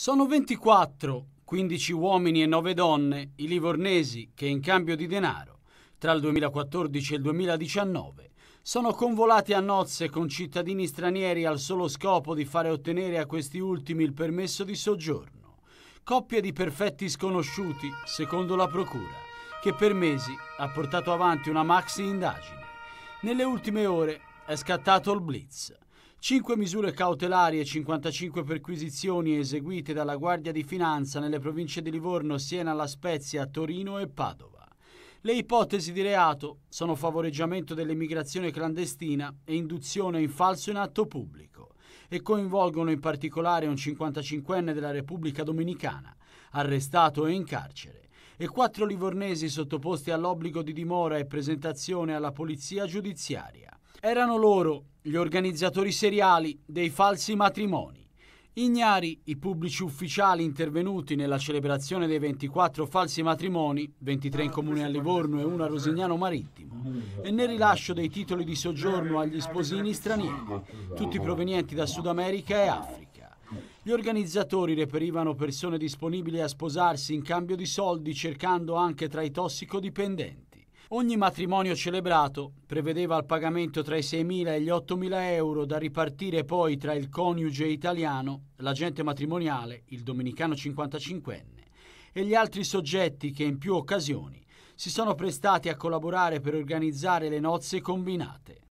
Sono 24, 15 uomini e 9 donne, i livornesi che in cambio di denaro, tra il 2014 e il 2019, sono convolati a nozze con cittadini stranieri al solo scopo di fare ottenere a questi ultimi il permesso di soggiorno. Coppia di perfetti sconosciuti, secondo la Procura, che per mesi ha portato avanti una maxi indagine. Nelle ultime ore è scattato il blitz. 5 misure cautelari e 55 perquisizioni eseguite dalla Guardia di Finanza nelle province di Livorno, Siena, La Spezia, Torino e Padova. Le ipotesi di reato sono favoreggiamento dell'immigrazione clandestina e induzione in falso in atto pubblico e coinvolgono in particolare un 55enne della Repubblica Dominicana, arrestato e in carcere, e quattro livornesi sottoposti all'obbligo di dimora e presentazione alla polizia giudiziaria. Erano loro gli organizzatori seriali dei falsi matrimoni. Ignari i pubblici ufficiali intervenuti nella celebrazione dei 24 falsi matrimoni, 23 in comune a Livorno e uno a Rosignano Marittimo, e nel rilascio dei titoli di soggiorno agli sposini stranieri, tutti provenienti da Sud America e Africa. Gli organizzatori reperivano persone disponibili a sposarsi in cambio di soldi cercando anche tra i tossicodipendenti. Ogni matrimonio celebrato prevedeva il pagamento tra i 6.000 e gli 8.000 euro da ripartire poi tra il coniuge italiano, l'agente matrimoniale, il domenicano 55enne, e gli altri soggetti che in più occasioni si sono prestati a collaborare per organizzare le nozze combinate.